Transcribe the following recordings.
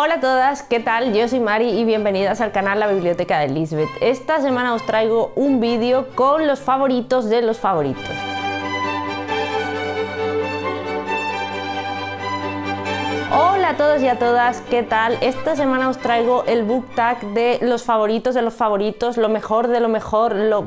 Hola a todas, ¿qué tal? Yo soy Mari y bienvenidas al canal La Biblioteca de Lisbeth. Esta semana os traigo un vídeo con los favoritos de los favoritos. Hola a todos y a todas, ¿qué tal? Esta semana os traigo el book tag de los favoritos de los favoritos, lo mejor de lo mejor, los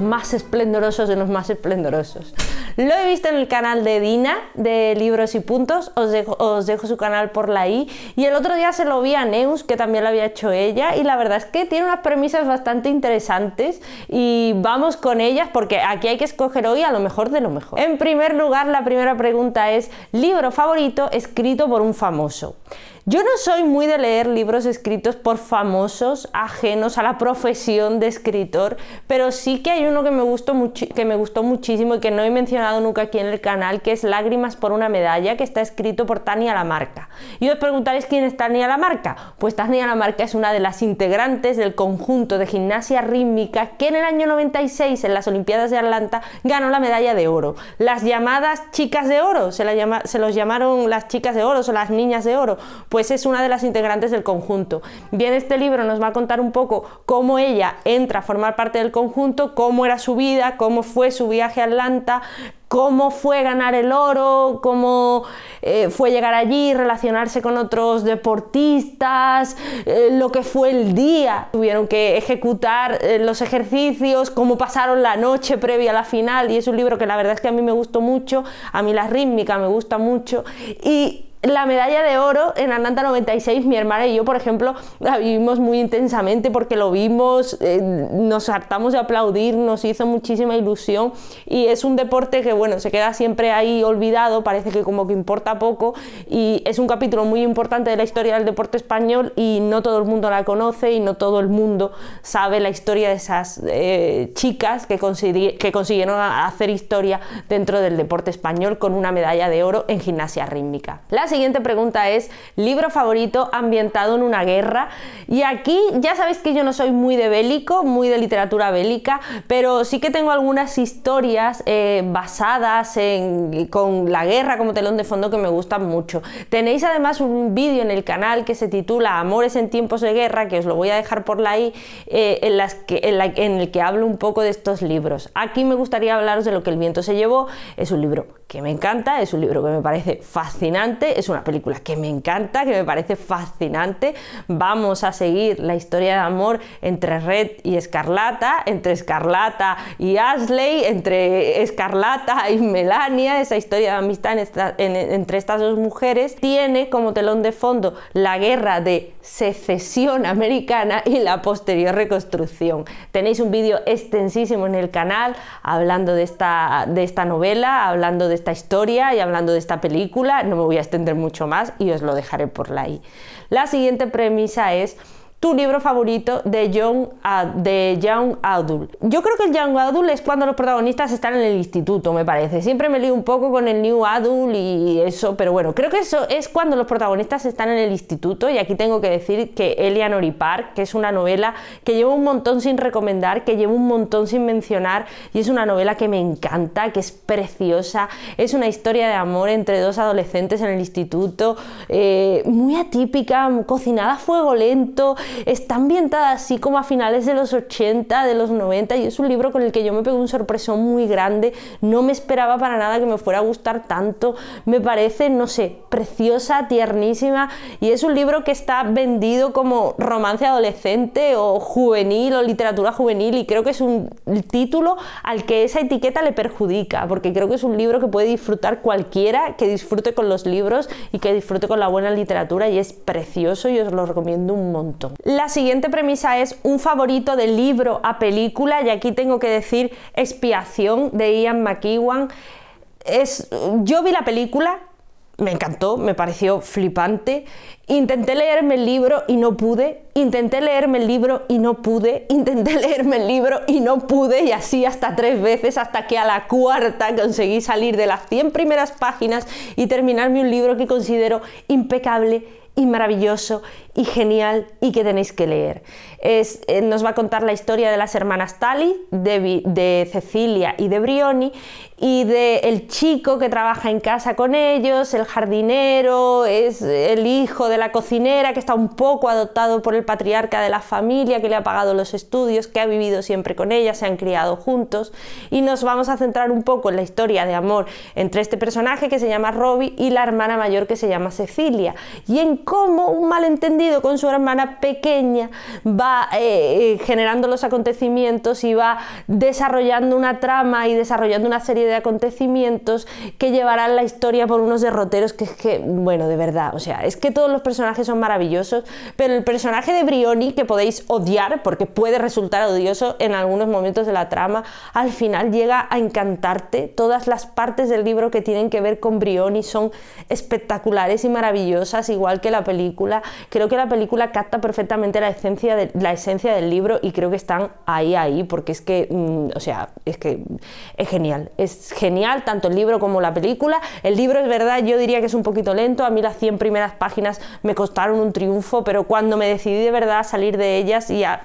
más esplendorosos de los más esplendorosos. Lo he visto en el canal de Dina, de Libros y Puntos, os dejo, os dejo su canal por la i, y el otro día se lo vi a Neus, que también lo había hecho ella, y la verdad es que tiene unas premisas bastante interesantes, y vamos con ellas, porque aquí hay que escoger hoy a lo mejor de lo mejor. En primer lugar, la primera pregunta es, libro favorito escrito por un famoso. Marshall. Yo no soy muy de leer libros escritos por famosos ajenos a la profesión de escritor, pero sí que hay uno que me gustó, que me gustó muchísimo y que no he mencionado nunca aquí en el canal, que es Lágrimas por una medalla, que está escrito por Tania Lamarca. Y os preguntaréis quién es Tania Lamarca. Pues Tania Lamarca es una de las integrantes del conjunto de gimnasia rítmica que en el año 96 en las Olimpiadas de Atlanta ganó la medalla de oro. Las llamadas chicas de oro, se, la se los llamaron las chicas de oro o las niñas de oro pues es una de las integrantes del conjunto. Bien, este libro nos va a contar un poco cómo ella entra a formar parte del conjunto, cómo era su vida, cómo fue su viaje a Atlanta, cómo fue ganar el oro, cómo eh, fue llegar allí, relacionarse con otros deportistas, eh, lo que fue el día. Tuvieron que ejecutar eh, los ejercicios, cómo pasaron la noche previa a la final. Y es un libro que la verdad es que a mí me gustó mucho, a mí la rítmica me gusta mucho. Y la medalla de oro en Atlanta 96, mi hermana y yo, por ejemplo, la vivimos muy intensamente porque lo vimos, eh, nos hartamos de aplaudir, nos hizo muchísima ilusión y es un deporte que, bueno, se queda siempre ahí olvidado, parece que como que importa poco y es un capítulo muy importante de la historia del deporte español y no todo el mundo la conoce y no todo el mundo sabe la historia de esas eh, chicas que, que consiguieron hacer historia dentro del deporte español con una medalla de oro en gimnasia rítmica siguiente pregunta es, libro favorito ambientado en una guerra. Y aquí ya sabéis que yo no soy muy de bélico, muy de literatura bélica, pero sí que tengo algunas historias eh, basadas en, con la guerra como telón de fondo que me gustan mucho. Tenéis además un vídeo en el canal que se titula Amores en tiempos de guerra, que os lo voy a dejar por la eh, en, las que, en el que hablo un poco de estos libros. Aquí me gustaría hablaros de lo que el viento se llevó, es un libro que me encanta, es un libro que me parece fascinante, es una película que me encanta, que me parece fascinante. Vamos a seguir la historia de amor entre Red y Escarlata, entre Escarlata y Ashley, entre Escarlata y Melania, esa historia de amistad entre estas dos mujeres, tiene como telón de fondo la guerra de secesión americana y la posterior reconstrucción. Tenéis un vídeo extensísimo en el canal hablando de esta, de esta novela, hablando de esta historia y hablando de esta película, no me voy a extender mucho más y os lo dejaré por la La siguiente premisa es tu libro favorito de John, de Young Adult. Yo creo que el Young Adult es cuando los protagonistas están en el instituto, me parece. Siempre me lío un poco con el New Adult y eso, pero bueno, creo que eso es cuando los protagonistas están en el instituto y aquí tengo que decir que Eleanor y Park, que es una novela que llevo un montón sin recomendar, que llevo un montón sin mencionar y es una novela que me encanta, que es preciosa, es una historia de amor entre dos adolescentes en el instituto, eh, muy atípica, cocinada a fuego lento, está ambientada así como a finales de los 80, de los 90 y es un libro con el que yo me pegué un sorpreso muy grande, no me esperaba para nada que me fuera a gustar tanto, me parece, no sé, preciosa, tiernísima y es un libro que está vendido como romance adolescente o juvenil o literatura juvenil y creo que es un título al que esa etiqueta le perjudica, porque creo que es un libro que puede disfrutar cualquiera que disfrute con los libros y que disfrute con la buena literatura y es precioso y os lo recomiendo un montón. La siguiente premisa es un favorito de libro a película, y aquí tengo que decir Expiación de Ian McEwan. Es, yo vi la película, me encantó, me pareció flipante. Intenté leerme el libro y no pude, intenté leerme el libro y no pude, intenté leerme el libro y no pude, y así hasta tres veces, hasta que a la cuarta conseguí salir de las 100 primeras páginas y terminarme un libro que considero impecable y maravilloso y genial y que tenéis que leer. Es, eh, nos va a contar la historia de las hermanas Tali, de, de Cecilia y de Brioni, y del el chico que trabaja en casa con ellos, el jardinero, es el hijo de la cocinera que está un poco adoptado por el patriarca de la familia, que le ha pagado los estudios, que ha vivido siempre con ella, se han criado juntos, y nos vamos a centrar un poco en la historia de amor entre este personaje que se llama Robbie y la hermana mayor que se llama Cecilia, y en cómo un malentendido con su hermana pequeña va eh, eh, generando los acontecimientos y va desarrollando una trama y desarrollando una serie de acontecimientos que llevarán la historia por unos derroteros que es que, bueno, de verdad, o sea, es que todos los personajes son maravillosos, pero el personaje de Brioni, que podéis odiar porque puede resultar odioso en algunos momentos de la trama, al final llega a encantarte. Todas las partes del libro que tienen que ver con Brioni son espectaculares y maravillosas, igual que la película. Creo que la película capta perfectamente la esencia, de, la esencia del libro y creo que están ahí, ahí, porque es que, mm, o sea, es que es genial. Es genial tanto el libro como la película. El libro es verdad, yo diría que es un poquito lento. A mí las 100 primeras páginas me costaron un triunfo, pero cuando me decidí de verdad a salir de ellas y a,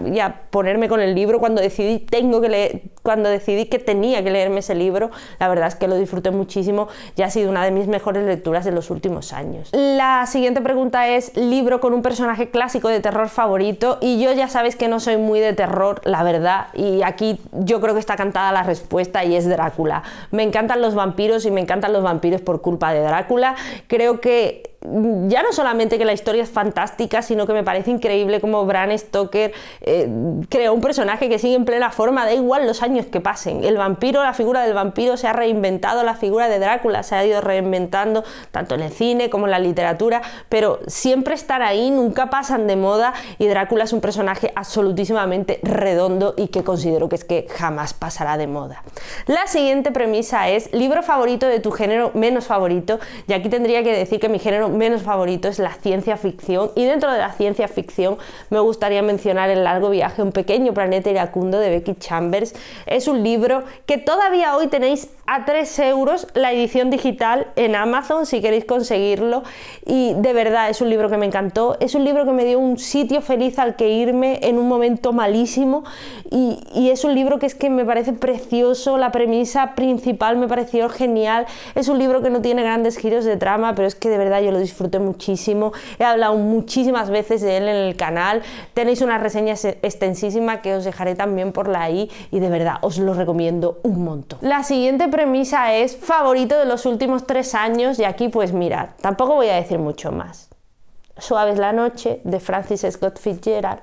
ponerme con el libro, cuando decidí tengo que leer, cuando decidí que tenía que leerme ese libro, la verdad es que lo disfruté muchísimo. y ha sido una de mis mejores lecturas de los últimos años. La siguiente pregunta es libro con un personaje clásico de terror favorito y yo ya sabéis que no soy muy de terror, la verdad, y aquí yo creo que está cantada la respuesta y es Drácula. Me encantan los vampiros y me encantan los vampiros por culpa de Drácula. Creo que ya no solamente que la historia es fantástica, sino que me parece increíble cómo Bran Stoker eh, creó un personaje que sigue en plena forma, da igual los años que pasen. El vampiro, la figura del vampiro se ha reinventado, la figura de Drácula se ha ido reinventando, tanto en el cine como en la literatura, pero siempre están ahí, nunca pasan de moda y Drácula es un personaje absolutísimamente redondo y que considero que es que jamás pasará de moda. La siguiente premisa es libro favorito de tu género menos favorito y aquí tendría que decir que mi género menos favorito es la ciencia ficción y dentro de la ciencia ficción me gustaría mencionar El largo viaje, un pequeño planeta iracundo de Becky Chambers. Es un libro que todavía hoy tenéis a 3 euros la edición digital en Amazon si queréis conseguirlo y de verdad es un libro que me encantó, es un libro que me dio un sitio feliz al que irme en un momento malísimo y, y es un libro que es que me parece precioso, la premisa principal me pareció genial, es un libro que no tiene grandes giros de trama, pero es que de verdad yo lo disfruté muchísimo. He hablado muchísimas veces de él en el canal. Tenéis una reseña extensísima que os dejaré también por la i y de verdad os lo recomiendo un montón. La siguiente premisa es favorito de los últimos tres años y aquí pues mirad, tampoco voy a decir mucho más. Suaves la noche de Francis Scott Fitzgerald.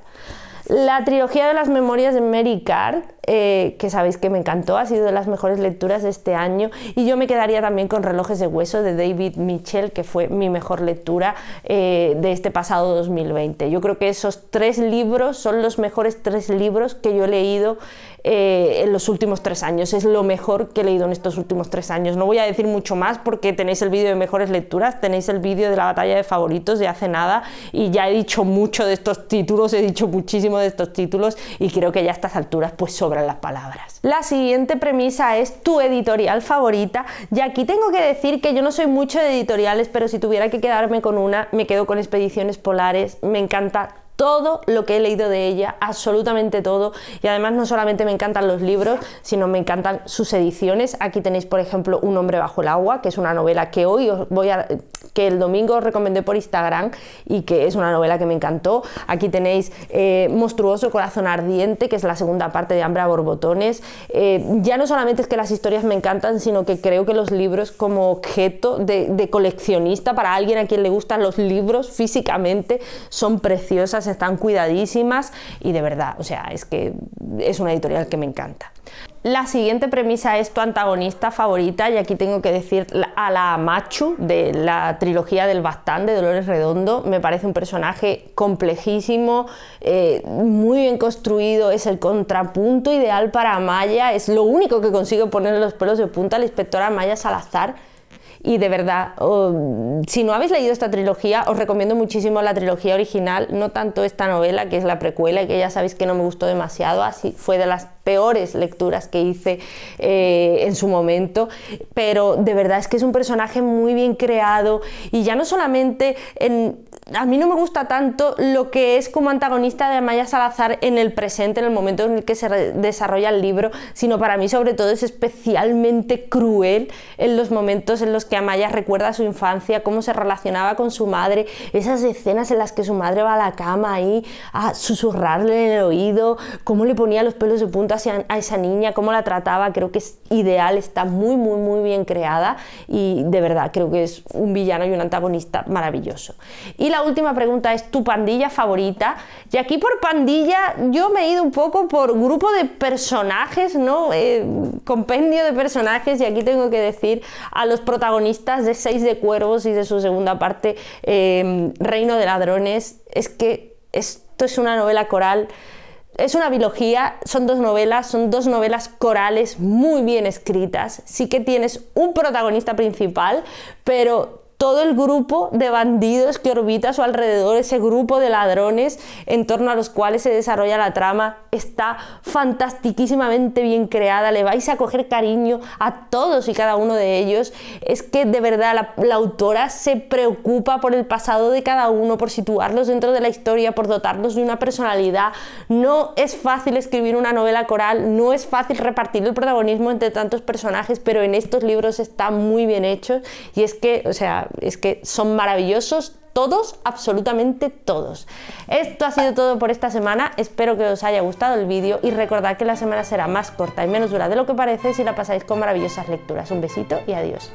La trilogía de las memorias de Mary Card eh, que sabéis que me encantó, ha sido de las mejores lecturas de este año. Y yo me quedaría también con Relojes de Hueso de David Mitchell, que fue mi mejor lectura eh, de este pasado 2020. Yo creo que esos tres libros son los mejores tres libros que yo he leído eh, en los últimos tres años. Es lo mejor que he leído en estos últimos tres años. No voy a decir mucho más porque tenéis el vídeo de mejores lecturas, tenéis el vídeo de la batalla de favoritos de hace nada y ya he dicho mucho de estos títulos, he dicho muchísimo de estos títulos y creo que ya a estas alturas pues sobre las palabras. La siguiente premisa es tu editorial favorita y aquí tengo que decir que yo no soy mucho de editoriales, pero si tuviera que quedarme con una, me quedo con Expediciones Polares, me encanta todo lo que he leído de ella, absolutamente todo. Y además no solamente me encantan los libros, sino me encantan sus ediciones. Aquí tenéis, por ejemplo, Un hombre bajo el agua, que es una novela que hoy os voy a que el domingo os recomendé por Instagram y que es una novela que me encantó. Aquí tenéis eh, Monstruoso Corazón Ardiente, que es la segunda parte de Hambre a Borbotones. Eh, ya no solamente es que las historias me encantan, sino que creo que los libros como objeto de, de coleccionista, para alguien a quien le gustan los libros físicamente, son preciosas están cuidadísimas y de verdad, o sea, es que es una editorial que me encanta. La siguiente premisa es tu antagonista favorita y aquí tengo que decir a la Machu de la trilogía del Bastán de Dolores Redondo. Me parece un personaje complejísimo, eh, muy bien construido, es el contrapunto ideal para Maya, es lo único que consigue poner los pelos de punta a la inspectora Maya Salazar y de verdad, oh, si no habéis leído esta trilogía, os recomiendo muchísimo la trilogía original, no tanto esta novela, que es la precuela y que ya sabéis que no me gustó demasiado, así fue de las peores lecturas que hice eh, en su momento, pero de verdad es que es un personaje muy bien creado y ya no solamente A mí no me gusta tanto lo que es como antagonista de Amaya Salazar en el presente, en el momento en el que se desarrolla el libro, sino para mí sobre todo es especialmente cruel en los momentos en los que Amaya recuerda su infancia, cómo se relacionaba con su madre, esas escenas en las que su madre va a la cama ahí a susurrarle en el oído, cómo le ponía los pelos de punta a esa niña, cómo la trataba, creo que es ideal, está muy, muy, muy bien creada y de verdad creo que es un villano y un antagonista maravilloso. Y la última pregunta es tu pandilla favorita. Y aquí por pandilla yo me he ido un poco por grupo de personajes, ¿no? Eh, compendio de personajes y aquí tengo que decir a los protagonistas de Seis de Cuervos y de su segunda parte, eh, Reino de Ladrones. Es que esto es una novela coral es una biología, son dos novelas, son dos novelas corales muy bien escritas. Sí que tienes un protagonista principal, pero todo el grupo de bandidos que orbita a su alrededor, ese grupo de ladrones en torno a los cuales se desarrolla la trama, está fantastiquísimamente bien creada, le vais a coger cariño a todos y cada uno de ellos. Es que de verdad la, la autora se preocupa por el pasado de cada uno, por situarlos dentro de la historia, por dotarlos de una personalidad. No es fácil escribir una novela coral, no es fácil repartir el protagonismo entre tantos personajes, pero en estos libros está muy bien hecho y es que, o sea, es que son maravillosos todos, absolutamente todos. Esto ha sido todo por esta semana, espero que os haya gustado el vídeo y recordad que la semana será más corta y menos dura de lo que parece si la pasáis con maravillosas lecturas. Un besito y adiós.